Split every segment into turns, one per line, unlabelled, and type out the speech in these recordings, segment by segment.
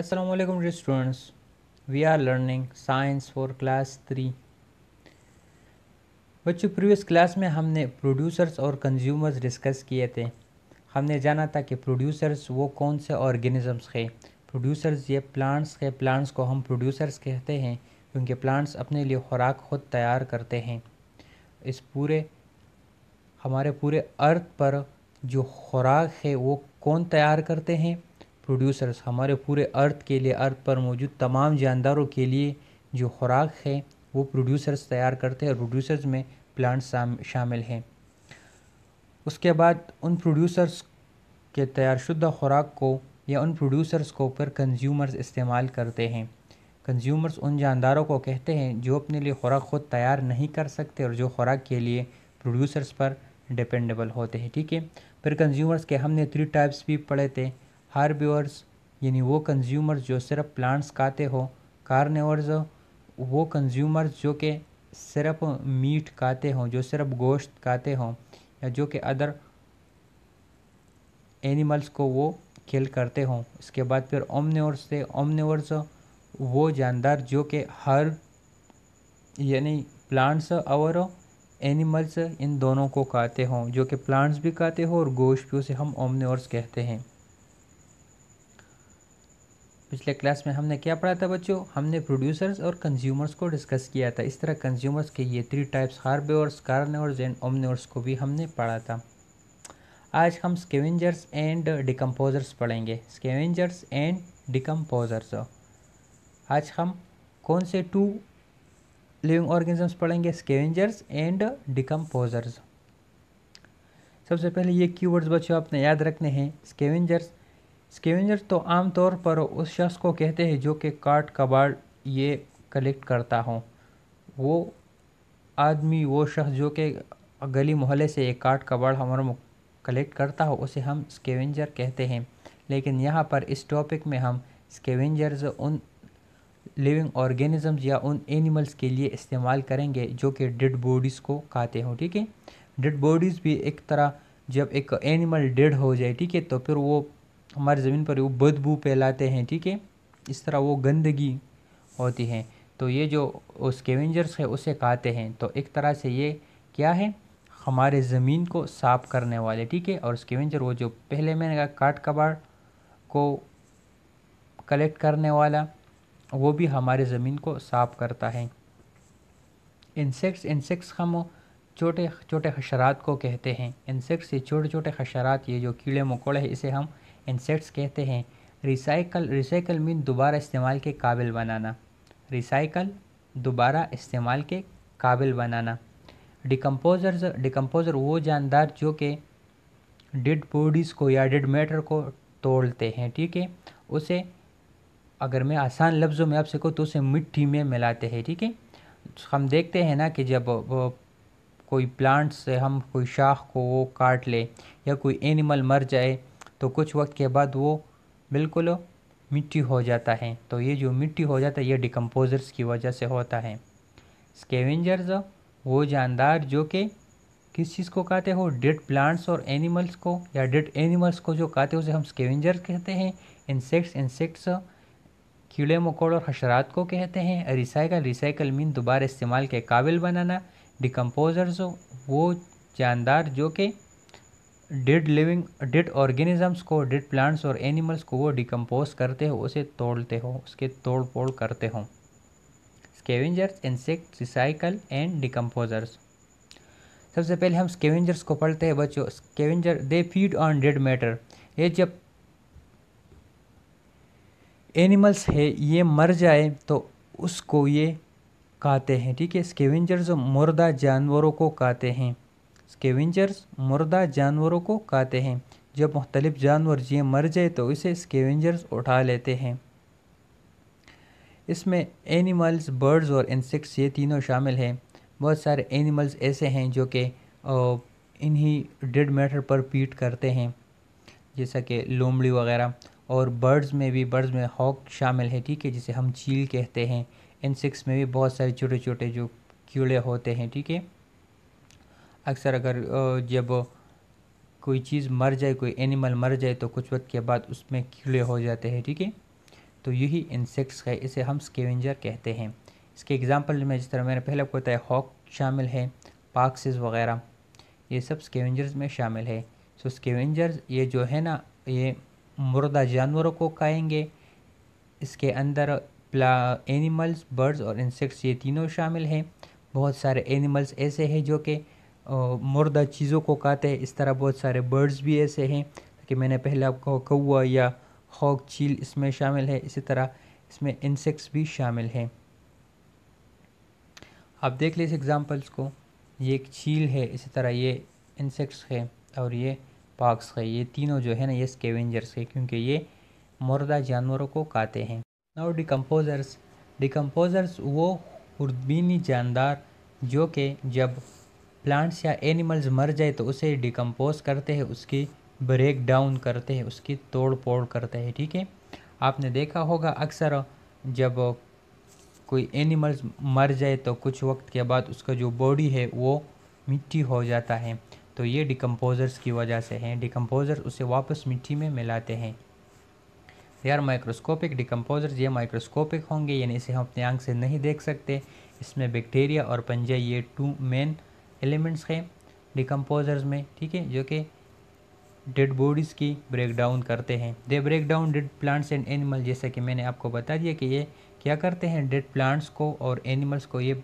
Aslam dear students we are learning science for class 3 बच्चों previous class में हमने producers और कंज्यूमर्स डिस्कस किए थे हमने जाना था कि प्रोड्यूसर्स वो कौन से ऑर्गेनिजम्स के प्रोड्यूसर्स ये प्लांट्स के प्लांट्स को हम प्रोड्यूसर्स कहते हैं क्योंकि प्लांट्स अपने लिए खुराक खुद तैयार करते हैं इस पूरे हमारे पूरे अर्थ पर जो खुराक है वो कौन तैयार करते हैं प्रोड्यूसर्स हमारे पूरे अर्थ के लिए अर्थ पर मौजूद तमाम जानदारों के लिए जो खुराक है वो प्रोड्यूसर्स तैयार करते हैं प्रोड्यूसर्स में प्लांट्स शामिल हैं उसके बाद उन प्रोड्यूसर्स के तैयार शुद्ध खुराक को या उन प्रोड्यूसर्स को फिर कंज्यूमर्स इस्तेमाल करते हैं कंज्यूमर्स उन जानदारों को कहते हैं जो अपने लिए खुराक खुद तैयार नहीं कर सकते और जो खुराक के लिए प्रोड्यूसर्स पर डिपेंडेबल होते हैं ठीक है फिर कंज्यूमर्स के हमने थ्री टाइप्स भी पढ़े थे हार्ब्योर्स यानी वो कंज्यूमर्स जो सिर्फ प्लांट्स खाते हो कार्नेवर्स वो कंज्यूमर्स जो कि सिर्फ मीट खाते हों जो सिर्फ गोश्त खाते हों या जो कि अदर एनिमल्स को वो खेल करते हों इसके बाद फिर ओमनेवर्स थे ओमनेवर्स वो जानदार जो कि हर यानी प्लांट्स और एनिमल्स इन दोनों को खाते हों जो कि प्लांट्स भी खाते हो और गोश्त भी उसे हम ओमनेवर्स कहते हैं पिछले क्लास में हमने क्या पढ़ा था बच्चों हमने प्रोड्यूसर्स और कंज्यूमर्स को डिस्कस किया था इस तरह कंज्यूमर्स के ये three types herbivores carnivores and omnivores को भी हमने पढ़ा था आज हम स्केवेंजर्स एंड डिकम्पोजर्स पढ़ेंगे स्केवेंजर्स एंड डिकम्पोजर्स आज हम कौन से टू लिविंग ऑर्गेनिजम्स पढ़ेंगे स्केवेंजर्स एंड डिकम्पोजर्स सबसे पहले ये क्यूवर्ड्स बच्चों आपने याद रखने हैं स्केवेंजर्स स्केवेंजर तो आमतौर पर उस शख्स को कहते हैं जो कि काट कबाड़ ये कलेक्ट करता हो वो आदमी वो शख्स जो कि गली मोहल्ले से एक काट कबाड़ हमारा कलेक्ट करता हो उसे हम स्केवेंजर कहते हैं लेकिन यहाँ पर इस टॉपिक में हम स्केवेंजर्स उन लिविंग ऑर्गेनिजम्स या उन एनिमल्स के लिए इस्तेमाल करेंगे जो कि डेड बॉडीज़ को खाते हों ठीक है डेड बॉडीज़ भी एक तरह जब एक एनिमल डेड हो जाए ठीक है तो फिर वो हमारे ज़मीन पर वो बदबू फैलाते हैं ठीक है इस तरह वो गंदगी होती है तो ये जो स्केवेंजर्स है उसे कहते हैं तो एक तरह से ये क्या है हमारे ज़मीन को साफ करने वाले ठीक है और स्केवेंजर वो जो पहले मैंने कहा काट कबाड़ को कलेक्ट करने वाला वो भी हमारे ज़मीन को साफ करता है इंसेक्ट्स इंसेक्ट्स हम छोटे छोटे हशरात को कहते हैं इंसेक्ट्स ये छोटे छोटे हशरात ये जो कीड़े मकोड़े हैं इसे हम इंसेक्ट्स कहते हैं रिसाइकल रिसाइकल मीन दोबारा इस्तेमाल के काबिल बनाना रिसाइकल दोबारा इस्तेमाल के काबिल बनाना डिकम्पोजर डिकम्पोज़र वो जानदार जो कि डेड बॉडीज़ को या डेड मैटर को तोड़ते हैं ठीक है उसे अगर मैं आसान लफ्ज़ों में आप कहूँ तो उसे मिट्टी में मिलाते हैं ठीक है हम देखते हैं ना कि जब कोई प्लांट्स से हम कोई शाख को वो काट ले या कोई एनिमल मर जाए तो कुछ वक्त के बाद वो बिल्कुल मिट्टी हो जाता है तो ये जो मिट्टी हो जाता है ये डिकम्पोजर्स की वजह से होता है स्केवेंजर्स वो जानदार जो कि किस चीज़ को कहते हो डेड प्लांट्स और एनिमल्स को या डेड एनिमल्स को जो कहते हो उसे हम स्केवेंजर कहते हैं इंसेक्ट्स इंसेक्ट्स कीड़े मकोड़ और हशरात को कहते हैं रिसाइकल रिसाइकल मीन दोबारा इस्तेमाल के काबिल बनाना डिकम्पोजर्स वो जानदार जो कि डेड लिविंग डेड ऑर्गेनिजम्स को डेड प्लांट्स और एनिमल्स को वो डिकम्पोज करते हो उसे तोड़ते हो उसके तोड़ फोड़ करते हो scavengers insect recycle and decomposers सबसे पहले हम स्केवेंजर्स को पढ़ते हैं बच्चों scavenger they feed on dead matter ये जब एनिमल्स है ये मर जाए तो उसको ये कहते हैं ठीक है स्केवेंजर्स मुर्दा जानवरों को कहते हैं स्केवेंजर्स मुर्दा जानवरों को खाते हैं जब मुख्तलिफ जानवर जिए मर जाए तो इसे स्केवेंजर्स उठा लेते हैं इसमें एनिमल्स बर्ड्स और इंसेक्ट्स ये तीनों शामिल हैं बहुत सारे एनिमल्स ऐसे हैं जो कि इन्हीं डेड मैटर पर पीट करते हैं जैसा कि लोमड़ी वगैरह और बर्ड्स में भी बर्ड्स में हॉक शामिल है ठीक है जिसे हम चील कहते हैं इंसेक्ट्स में भी बहुत सारे छोटे छोटे जो कीड़े होते हैं ठीक है अक्सर अगर जब कोई चीज़ मर जाए कोई एनिमल मर जाए तो कुछ वक्त के बाद उसमें कीड़े हो जाते हैं ठीक है तो यही इंसेक्ट्स है इसे हम स्केवेंजर कहते हैं इसके एग्जाम्पल में जिस तरह मैंने पहले आपको बताया हॉक शामिल है पार्कसिस वगैरह ये सब स्केवेंजर्स में शामिल है सो स्केवेंजर्स ये जो है ना ये मुर्दा जानवरों को खाएंगे इसके अंदर एनिमल्स बर्ड्स और इंसेक्ट्स ये तीनों शामिल हैं बहुत सारे एनिमल्स ऐसे हैं जो कि मुर्दा चीज़ों को खाते हैं इस तरह बहुत सारे बर्ड्स भी ऐसे हैं कि मैंने पहले आपको कौआ या हॉक चील इसमें शामिल है इसी तरह इसमें इंसेक्ट्स भी शामिल हैं आप देख लें इस एग्ज़ाम्पल्स को ये एक चील है इसी तरह ये इंसेक्ट्स है और ये पार्क्स है ये तीनों जो है ना ये स्केवेंजर्स है क्योंकि ये मुर्दा जानवरों को काते हैं नाउ डिकम्पोज़र्स डिकम्पोज़र्स वो खुरदबीनी जानदार जो कि जब प्लांट्स या एनिमल्स मर जाए तो उसे डिकम्पोज करते हैं उसकी ब्रेक डाउन करते हैं उसकी तोड़ फोड़ करते हैं ठीक है आपने देखा होगा अक्सर जब कोई एनिमल्स मर जाए तो कुछ वक्त के बाद उसका जो बॉडी है वो मिट्टी हो जाता है तो ये डिकम्पोज़र्स की वजह से हैं डिकम्पोज़र्स उसे वापस मिट्टी में मिलाते हैं यार माइक्रोस्कोपिक डिकम्पोज़र्स ये माइक्रोस्कोपिक होंगे यानी इसे हम अपने आँख से नहीं देख सकते इसमें बैक्टीरिया और पंजे ये टू मेन एलिमेंट्स हैं डिकम्पोजर्स में ठीक है जो कि डेड बॉडीज़ की ब्रेक डाउन करते हैं they break down dead plants and animal जैसा कि मैंने आपको बता दिया कि ये क्या करते हैं डेड प्लांट्स को और एनिमल्स को ये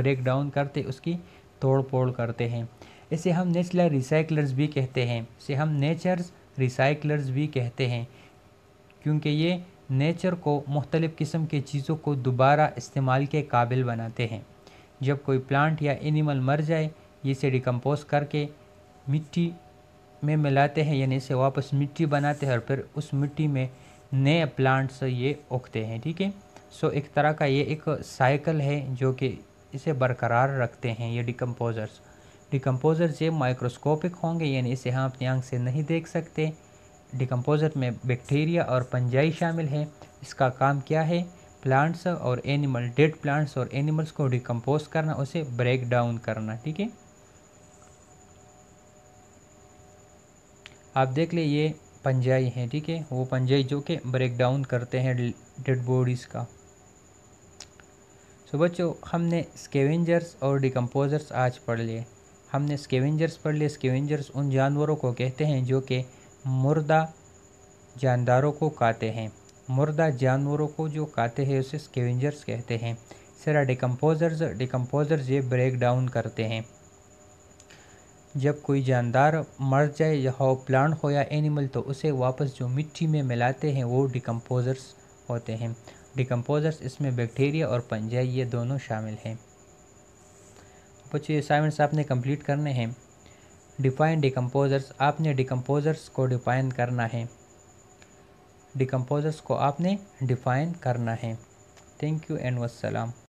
ब्रेक डाउन करते उसकी तोड़ फोड़ करते हैं इसे हम नेचुरल रिसाइकलर्स भी कहते हैं इसे हम नेचर्स रिसाइकलर्स भी कहते हैं क्योंकि ये नेचर को मुख्तलिफ़ किस्म के चीज़ों को दोबारा इस्तेमाल के काबिल बनाते हैं जब कोई प्लांट या एनिमल मर जाए इसे डिकम्पोज करके मिट्टी में मिलाते हैं यानी इसे वापस मिट्टी बनाते हैं और फिर उस मिट्टी में नए प्लांट्स ये उगते हैं ठीक है सो एक तरह का ये एक साइकिल है जो कि इसे बरकरार रखते हैं ये डिकम्पोज़र्स डिकम्पोज़र्स ये माइक्रोस्कोपिक होंगे यानी इसे हम अपनी आंख से नहीं देख सकते डिकम्पोज़र में बैक्टीरिया और पंजाई शामिल है इसका काम क्या है प्लांट्स और एनिमल डेड प्लांट्स और एनिमल्स को डिकम्पोज करना उसे ब्रेक डाउन करना ठीक है आप देख ले ये पंजाई हैं ठीक है वो पंजाई जो कि ब्रेक डाउन करते हैं डेड बॉडीज़ का सो बच्चों हमने स्केवेंजर्स और डिकम्पोजर्स आज पढ़ लिए हमने स्केवेंजर्स पढ़ लिए स्केवेंजर्स उन जानवरों को कहते हैं जो कि मुर्दा जानदारों को खाते हैं मुर्दा जानवरों को जो खाते हैं उसे स्केवेंजर्स कहते हैं सरा डिकम्पोजर्स डिकम्पोजर्स ये ब्रेक डाउन करते हैं जब कोई जानदार मर जाए या हो प्लांट हो या एनिमल तो उसे वापस जो मिट्टी में मिलाते हैं वो डिकम्पोजर्स होते हैं डिकम्पोजर्स इसमें बैक्टीरिया और पंजा ये दोनों शामिल हैं बच्चों असाइनमेंट्स आपने कंप्लीट करने हैं डिफाइन डिकम्पोजर्स आपने डिकम्पोजर्स को डिफाइन करना है डिकम्पोजर्स को आपने डिफ़ाइन करना है थैंक यू एंड वसलाम